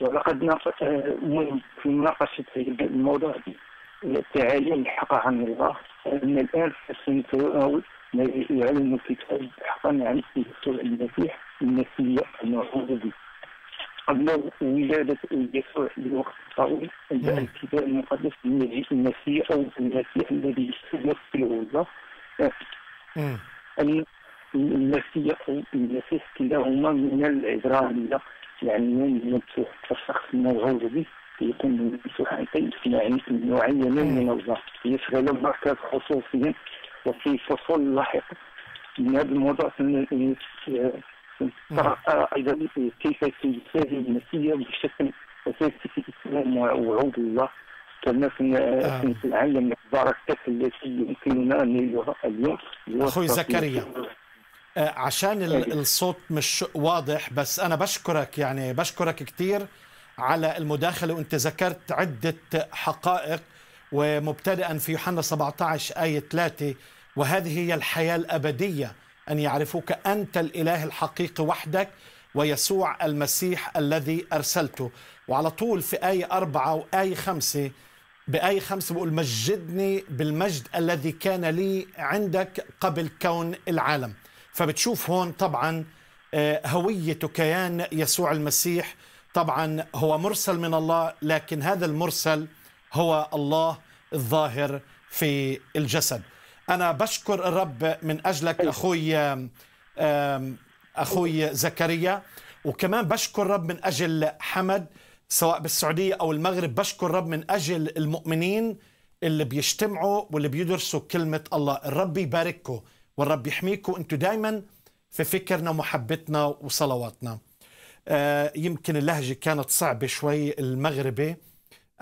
ولقد آه، في مناقشة الموضوع التعاليم حقا عن الله أن الآن سنتناول ما يعلم في حقا عن الدكتور المسيح المسيح الموجودة به قبل ولادة يسوع بالوقت الطويل عند الكتاب المقدس بالمجيء المسيح أو المسيح الذي يستهدف في الغزة المسيح أو المسيح كلاهما من العبرانية يعني ممسوح فالشخص الموعود به يكون ممسوح عن يعني معينة من الظرف يشغل مركز خصوصيا وفي فصول لاحقة من هذا الموضوع نعم. ترى ايضا آه، كيف تساهم هذه بشكل اساسي في الاسلام وعود الله كما في آه. العالم البركات التي يمكننا ان نجدها اليوم اخوي زكريا آه، عشان أيوة. الصوت مش واضح بس انا بشكرك يعني بشكرك كثير على المداخله وانت ذكرت عده حقائق ومبتدئا في يوحنا 17 ايه 3 وهذه هي الحياه الابديه أن يعرفوك أنت الإله الحقيقي وحدك ويسوع المسيح الذي أرسلته وعلى طول في آية أربعة وآية خمسة بآية خمسة بقول مجدني بالمجد الذي كان لي عندك قبل كون العالم فبتشوف هون طبعا آه، هوية وكيان يسوع المسيح طبعا هو مرسل من الله لكن هذا المرسل هو الله الظاهر في الجسد أنا بشكر الرب من أجلك أيوة. أخوي أخوي زكريا وكمان بشكر الرب من أجل حمد سواء بالسعودية أو المغرب بشكر الرب من أجل المؤمنين اللي بيجتمعوا واللي بيدرسوا كلمة الله الرب يبارككم والرب يحميكم أنتم دايما في فكرنا ومحبتنا وصلواتنا آه، يمكن اللهجة كانت صعبة شوي المغربي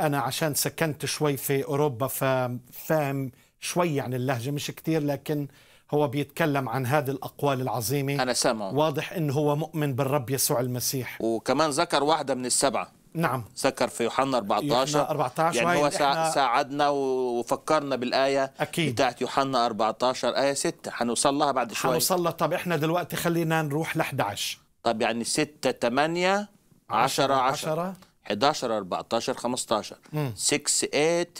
أنا عشان سكنت شوي في أوروبا ففاهم شوي عن اللهجة مش كثير لكن هو بيتكلم عن هذه الأقوال العظيمة أنا سامعه واضح أنه هو مؤمن بالرب يسوع المسيح وكمان ذكر واحدة من السبعة نعم ذكر في يوحنا 14 يوحنا 14 يعني هو إحنا... ساعدنا وفكرنا بالآية أكيد. بتاعت يوحنا 14 آية 6 حنوصلها لها بعد شوي حنوصلها طب إحنا دلوقتي خلينا نروح ل 11 طب يعني 6 8 10 10 11 14 15 6 8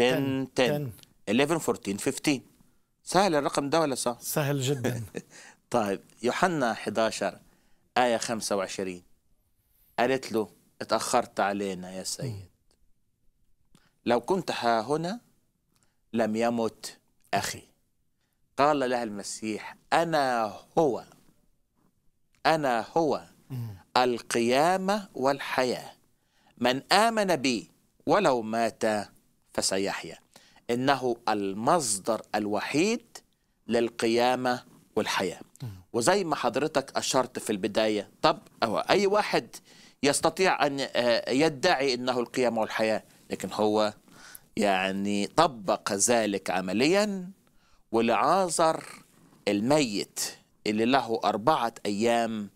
10, 10. 10. 11 14 15 سهل الرقم ده ولا صح؟ سهل جدا طيب يوحنا 11 آية 25 قالت له اتأخرت علينا يا سيد لو كنت ها هنا لم يمت أخي قال لها المسيح أنا هو أنا هو القيامة والحياة من آمن بي ولو مات فسيحيا انه المصدر الوحيد للقيامه والحياه وزي ما حضرتك اشرت في البدايه طب أو اي واحد يستطيع ان آه، يدعي انه القيامه والحياه لكن هو يعني طبق ذلك عمليا ولعازر الميت اللي له أربعة أيام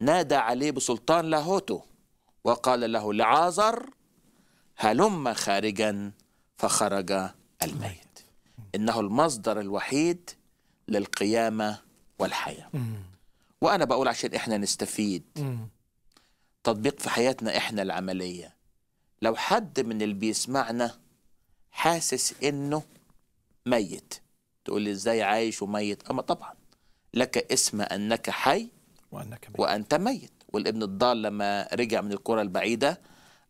نادى عليه بسلطان لاهوتو وقال له لعازر هلم خارجا فخرج الميت إنه المصدر الوحيد للقيامة والحياة وأنا بقول عشان إحنا نستفيد تطبيق في حياتنا إحنا العملية لو حد من اللي بيسمعنا حاسس إنه ميت تقول لي إزاي عايش وميت أما طبعا لك اسم أنك حي وأنك ميت. وأنت ميت والابن الضال لما رجع من الكرة البعيدة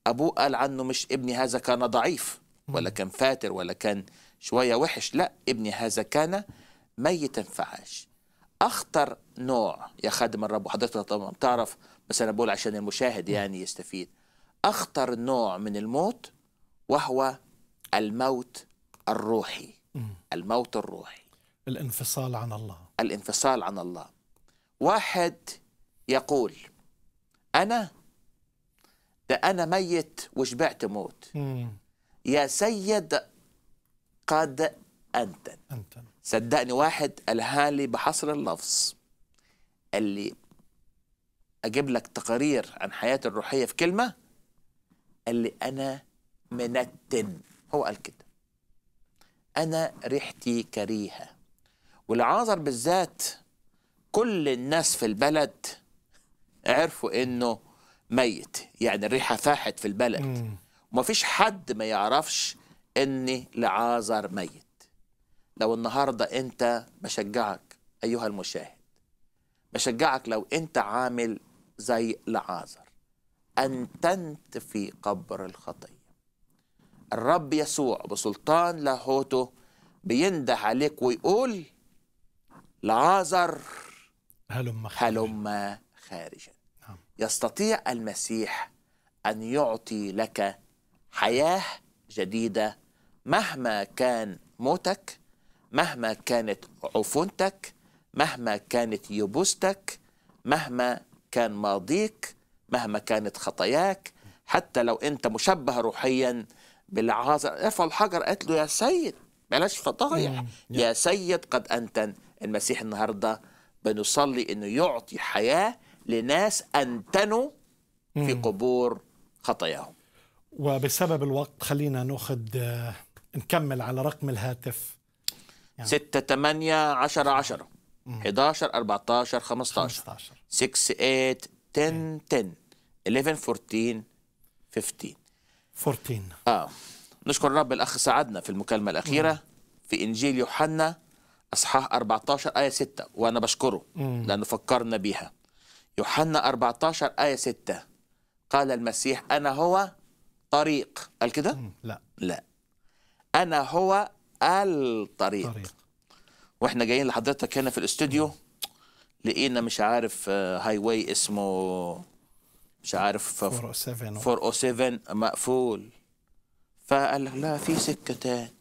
أبوه قال عنه مش ابني هذا كان ضعيف ولا كان فاتر ولا كان شوية وحش لا ابني هذا كان ميتا فعاش أخطر نوع يا خادم الرب وحضرتك طبعا تعرف بس أنا بقول عشان المشاهد نعم. يعني يستفيد أخطر نوع من الموت وهو الموت الروحي الموت الروحي الانفصال عن الله الانفصال عن الله واحد يقول أنا ده أنا ميت وشبعت موت يا سيد قد أنتن أنتن صدقني واحد قالها لي بحصر اللفظ قال لي أجيب لك تقارير عن حياتي الروحية في كلمة قال لي أنا منتن هو قال كده أنا ريحتي كريهة والعازر بالذات كل الناس في البلد عرفوا إنه ميت يعني الريحة فاحت في البلد ومفيش حد ما يعرفش ان لعازر ميت لو النهارده انت بشجعك ايها المشاهد بشجعك لو انت عامل زي لعازر ان تنت في قبر الخطيه الرب يسوع بسلطان لاهوته بينده عليك ويقول لعازر هلم خارج. هلم خارجا نعم. يستطيع المسيح ان يعطي لك حياه جديده مهما كان موتك مهما كانت عفونتك مهما كانت يبوستك مهما كان ماضيك مهما كانت خطاياك حتى لو انت مشبه روحيا بالعازر ارفع الحجر قالت له يا سيد بلاش فضايح يا سيد قد انتن المسيح النهارده بنصلي انه يعطي حياه لناس انتنوا في قبور خطاياهم وبسبب الوقت خلينا ناخذ آه، نكمل على رقم الهاتف 6 8 10 10 11 14 15 6 8 10 10 11 14 15 14 اه نشكر رب الاخ ساعدنا في المكالمه الاخيره مم. في انجيل يوحنا اصحاح 14 ايه 6 وانا بشكره مم. لانه فكرنا بيها يوحنا 14 ايه 6 قال المسيح انا هو طريق قال كده؟ لا لا أنا هو الطريق طريق. واحنا جايين لحضرتك هنا في الاستوديو لقينا مش عارف هاي آه، واي اسمه مش عارف 407 407 مقفول فقال لك لا في سكه تاني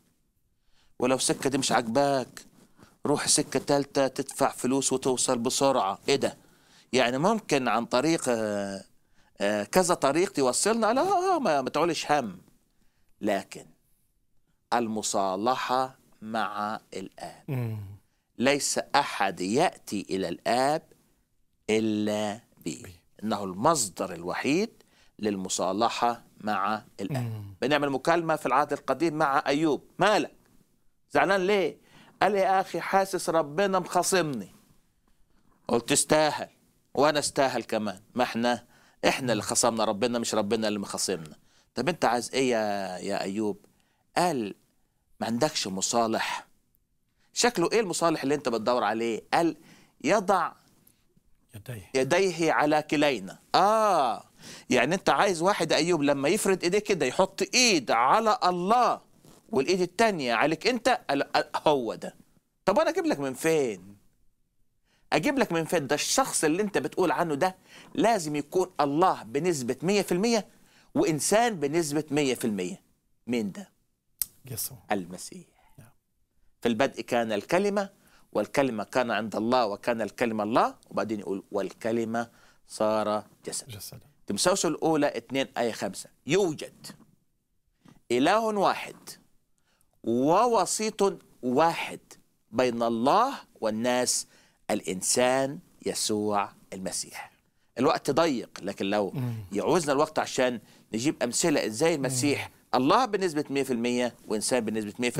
ولو سكه دي مش عاجباك روح سكه تالته تدفع فلوس وتوصل بسرعه ايه ده يعني ممكن عن طريق آه، آه، كذا طريق توصلنا لا آه، آه، ما تقولش هم لكن المصالحة مع الآب ليس أحد يأتي إلى الآب إلا به إنه المصدر الوحيد للمصالحة مع الآب بنعمل مكالمة في العهد القديم مع أيوب مالك زعلان ليه قال يا أخي حاسس ربنا مخاصمني قلت استاهل وأنا استاهل كمان ما احنا احنا اللي خصمنا ربنا مش ربنا اللي مخصمنا طب انت عايز ايه يا, يا ايوب قال ما عندكش مصالح شكله ايه المصالح اللي انت بتدور عليه قال يضع يديه يديه على كلينا اه يعني انت عايز واحد ايوب لما يفرد ايديه كده يحط ايد على الله والايد التانية عليك انت هو ده طب انا اجيب لك من فين اجيب لك من فين ده الشخص اللي انت بتقول عنه ده لازم يكون الله بنسبه 100% وانسان بنسبه 100% مين ده يسوع المسيح نعم. في البدء كان الكلمه والكلمه كان عند الله وكان الكلمه الله وبعدين يقول والكلمه صار جسد جسد تمساوس الاولى 2 ايه 5 يوجد اله واحد ووسيط واحد بين الله والناس الإنسان يسوع المسيح الوقت ضيق لكن لو يعوزنا الوقت عشان نجيب أمثلة إزاي المسيح الله بنسبة 100% وإنسان بنسبة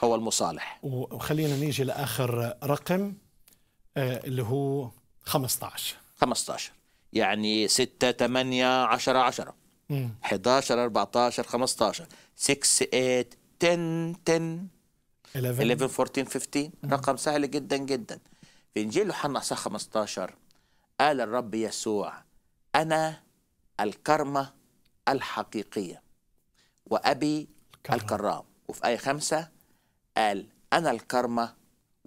100% هو المصالح وخلينا نيجي لآخر رقم آه، اللي هو 15 15 يعني 6 8 10 10 11 14 15 6 8 10 10 11 14 15 رقم سهل جدا جدا انجيل يوحنا أصح 15 قال الرب يسوع أنا الكرمة الحقيقية وأبي الكرام, الكرام. وفي آية خمسة قال أنا الكرمة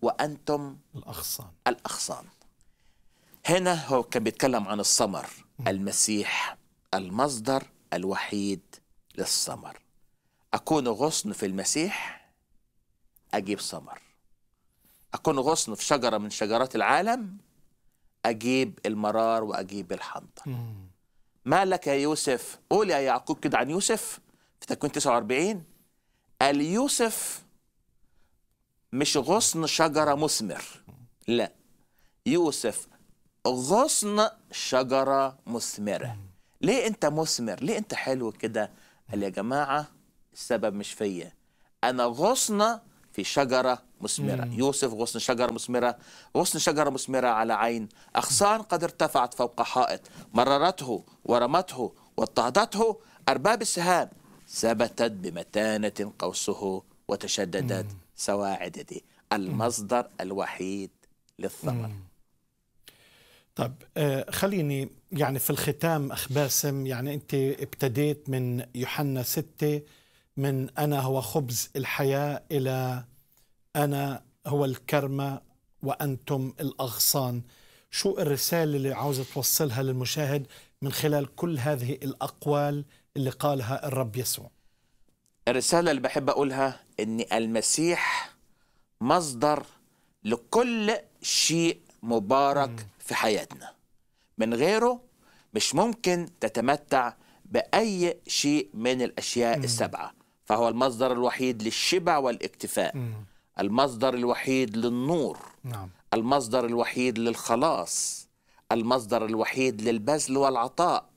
وأنتم الأغصان الأغصان هنا هو كان بيتكلم عن الصمر المسيح المصدر الوحيد للصمر أكون غصن في المسيح أجيب صمر أكون غصن في شجرة من شجرات العالم أجيب المرار وأجيب الحنطة ما لك يا يوسف قول يا يعقوب كده عن يوسف في تكوين 49 قال يوسف مش غصن شجرة مثمر لا يوسف غصن شجرة مثمرة ليه أنت مثمر ليه أنت حلو كده قال يا جماعة السبب مش فيا أنا غصن في شجرة مثمرة مم. يوسف غصن شجرة مثمرة غصن شجرة مثمرة على عين أغصان قد ارتفعت فوق حائط مررته ورمته واضطهدته أرباب السهام ثبتت بمتانة قوسه وتشددت مم. سواعده المصدر مم. الوحيد للثمر طب آه، خليني يعني في الختام أخ باسم يعني أنت ابتديت من يوحنا ستة من انا هو خبز الحياه الى انا هو الكرمه وانتم الاغصان شو الرساله اللي عاوزه توصلها للمشاهد من خلال كل هذه الاقوال اللي قالها الرب يسوع الرساله اللي بحب اقولها ان المسيح مصدر لكل شيء مبارك م. في حياتنا من غيره مش ممكن تتمتع باي شيء من الاشياء م. السبعه فهو المصدر الوحيد للشبع والاكتفاء المصدر الوحيد للنور نعم. المصدر الوحيد للخلاص المصدر الوحيد للبذل والعطاء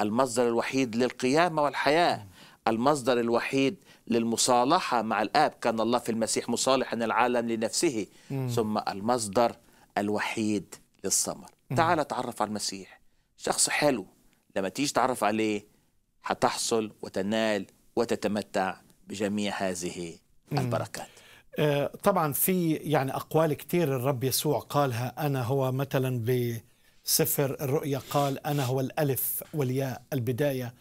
المصدر الوحيد للقيامة والحياة المصدر الوحيد للمصالحة مع الآب كان الله في المسيح مصالحا العالم لنفسه ثم المصدر الوحيد للثمر تعال تعرف على المسيح شخص حلو لما تيجي تعرف عليه هتحصل وتنال وتتمتع بجميع هذه البركات آه، طبعا في يعني أقوال كثير الرب يسوع قالها أنا هو مثلا بسفر الرؤيا قال أنا هو الألف والياء البداية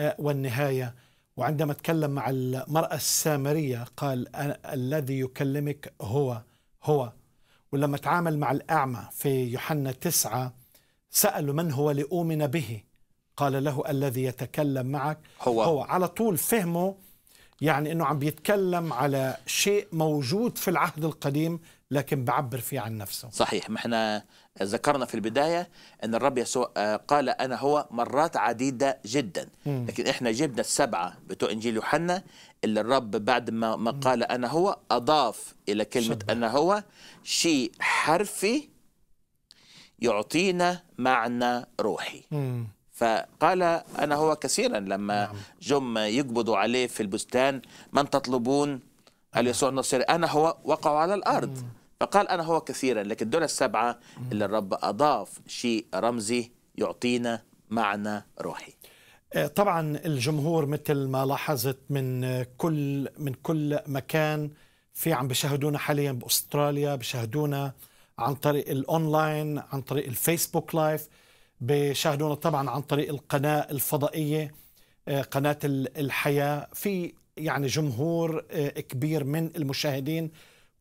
آه، والنهاية وعندما تكلم مع المرأة السامرية قال الذي يكلمك هو هو ولما تعامل مع الأعمى في يوحنا تسعة سألوا من هو لأؤمن به قال له الذي يتكلم معك هو, هو على طول فهمه يعني أنه عم بيتكلم على شيء موجود في العهد القديم لكن بعبر فيه عن نفسه صحيح ما احنا ذكرنا في البداية أن الرب يسوع آه، قال أنا هو مرات عديدة جدا لكن إحنا جبنا السبعة بتوع إنجيل يوحنا اللي الرب بعد ما, ما قال أنا هو أضاف إلى كلمة شبه. أنا هو شيء حرفي يعطينا معنى روحي مم. فقال أنا هو كثيرا لما نعم. جم يقبضوا عليه في البستان من تطلبون قال نعم. يسوع النصيري أنا هو وقعوا على الأرض نعم. فقال أنا هو كثيرا لكن دول السبعة اللي الرب أضاف شيء رمزي يعطينا معنى روحي آه، طبعا الجمهور مثل ما لاحظت من كل من كل مكان في عم بيشاهدونا حاليا باستراليا بيشاهدونا عن طريق الاونلاين عن طريق الفيسبوك لايف بيشاهدونا طبعا عن طريق القناة الفضائية آه، قناة الحياة في يعني جمهور آه، كبير من المشاهدين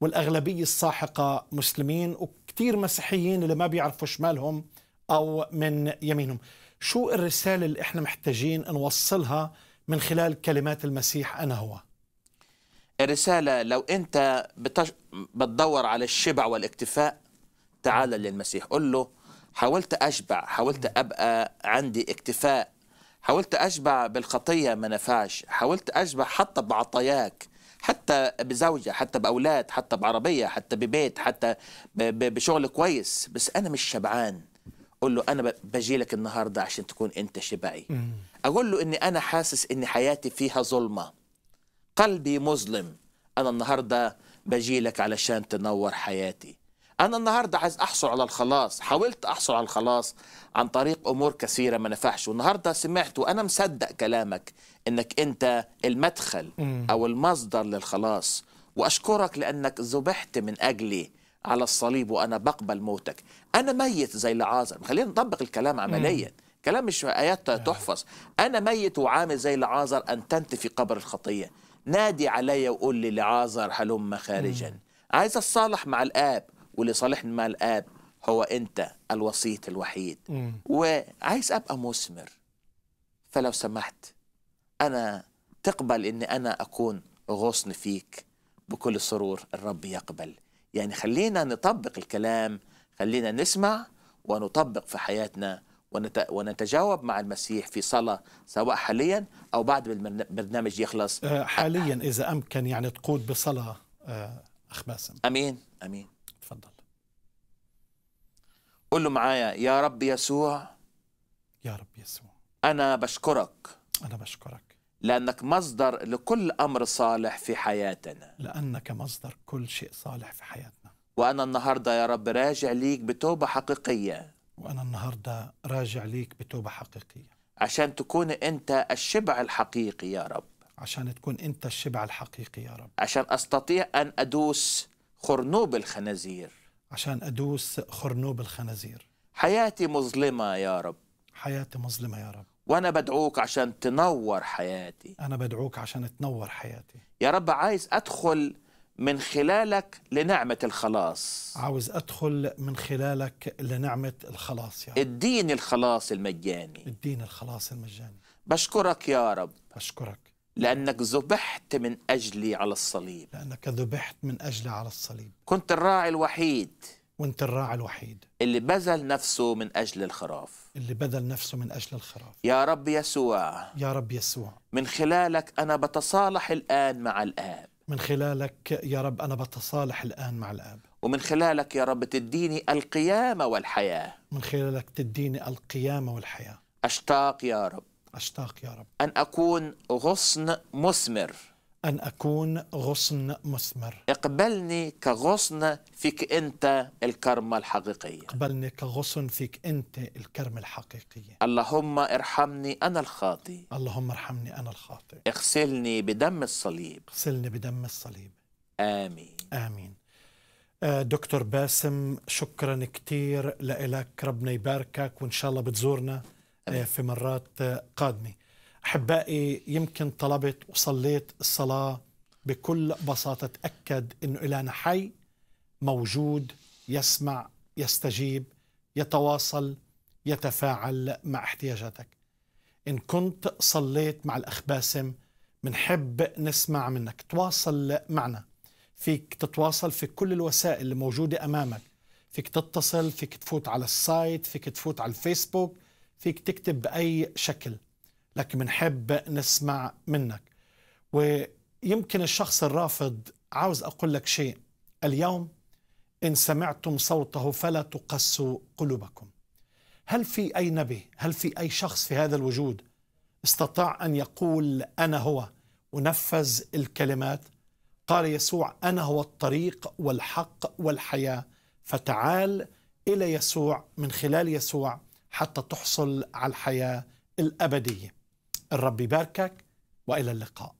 والأغلبية الساحقة مسلمين وكثير مسيحيين اللي ما بيعرفوا شمالهم أو من يمينهم شو الرسالة اللي إحنا محتاجين نوصلها من خلال كلمات المسيح أنا هو الرسالة لو أنت بتش... بتدور على الشبع والاكتفاء تعال للمسيح قل له حاولت أشبع حاولت أبقى عندي اكتفاء حاولت أشبع بالخطية ما نفعش حاولت أشبع حتى بعطاياك حتى بزوجة حتى بأولاد حتى بعربية حتى ببيت حتى بشغل كويس بس أنا مش شبعان أقول له أنا بجي لك النهاردة عشان تكون أنت شبعي أقول له أني أنا حاسس أن حياتي فيها ظلمة قلبي مظلم أنا النهاردة بجي لك علشان تنور حياتي انا النهارده عايز احصل على الخلاص حاولت احصل على الخلاص عن طريق امور كثيره ما نفعش والنهارده سمعت وانا مصدق كلامك انك انت المدخل او المصدر للخلاص واشكرك لانك ذبحت من اجلي على الصليب وانا بقبل موتك انا ميت زي لعازر خلينا نطبق الكلام عمليا كلام مش ايات آه. تحفظ انا ميت وعامل زي لعازر ان تنت في قبر الخطيه نادي علي وقول لي لعازر هلم خارجا عايز اتصالح مع الاب ولصالح مع الاب هو انت الوسيط الوحيد وعايز ابقى مثمر فلو سمحت انا تقبل ان انا اكون غصن فيك بكل سرور الرب يقبل يعني خلينا نطبق الكلام خلينا نسمع ونطبق في حياتنا ونتجاوب مع المسيح في صلاة سواء حاليا أو بعد البرنامج يخلص آه، حاليا إذا أمكن يعني تقود بصلاة آه، أخ باسم أمين أمين تفضل قول له معايا يا رب يسوع يا رب يسوع أنا بشكرك أنا بشكرك لأنك مصدر لكل أمر صالح في حياتنا لأنك مصدر كل شيء صالح في حياتنا وأنا النهاردة يا رب راجع ليك بتوبة حقيقية وأنا النهاردة راجع ليك بتوبة حقيقية عشان تكون أنت الشبع الحقيقي يا رب عشان تكون أنت الشبع الحقيقي يا رب عشان أستطيع أن أدوس خرنوب الخنازير عشان أدوس خرنوب الخنازير حياتي مظلمة يا رب حياتي مظلمة يا رب وأنا بدعوك عشان تنور حياتي أنا بدعوك عشان تنور حياتي يا رب عايز أدخل من خلالك لنعمة الخلاص عاوز أدخل من خلالك لنعمة الخلاص يا رب الدين الخلاص المجاني الدين الخلاص المجاني بشكرك يا رب بشكرك لأنك ذبحت من أجلي على الصليب لأنك ذبحت من أجلي على الصليب كنت الراعي الوحيد وانت الراعي الوحيد اللي بذل نفسه من أجل الخراف اللي بذل نفسه من أجل الخراف يا رب يسوع يا رب يسوع من خلالك أنا بتصالح الآن مع الآب من خلالك يا رب أنا بتصالح الآن مع الآب ومن خلالك يا رب تديني القيامة والحياة من خلالك تديني القيامة والحياة أشتاق يا رب أشتاق يا رب أن أكون غصن مثمر أن أكون غصن مثمر اقبلني كغصن فيك أنت الكرمة الحقيقية اقبلني كغصن فيك أنت الكرمة الحقيقية اللهم ارحمني أنا الخاطئ اللهم ارحمني أنا الخاطئ اغسلني بدم الصليب اغسلني بدم الصليب آمين آمين آه، دكتور باسم شكرا كثير لك ربنا يباركك وإن شاء الله بتزورنا في مرات قادمة أحبائي يمكن طلبت وصليت الصلاة بكل بساطة تأكد أنه إلهنا حي موجود يسمع يستجيب يتواصل يتفاعل مع احتياجاتك إن كنت صليت مع الأخ باسم منحب نسمع منك تواصل معنا فيك تتواصل في كل الوسائل الموجودة أمامك فيك تتصل فيك تفوت على السايت فيك تفوت على الفيسبوك فيك تكتب بأي شكل لكن بنحب نسمع منك ويمكن الشخص الرافض عاوز أقول لك شيء اليوم إن سمعتم صوته فلا تقسوا قلوبكم هل في أي نبي هل في أي شخص في هذا الوجود استطاع أن يقول أنا هو ونفذ الكلمات قال يسوع أنا هو الطريق والحق والحياة فتعال إلى يسوع من خلال يسوع حتى تحصل على الحياه الابديه الرب يباركك والى اللقاء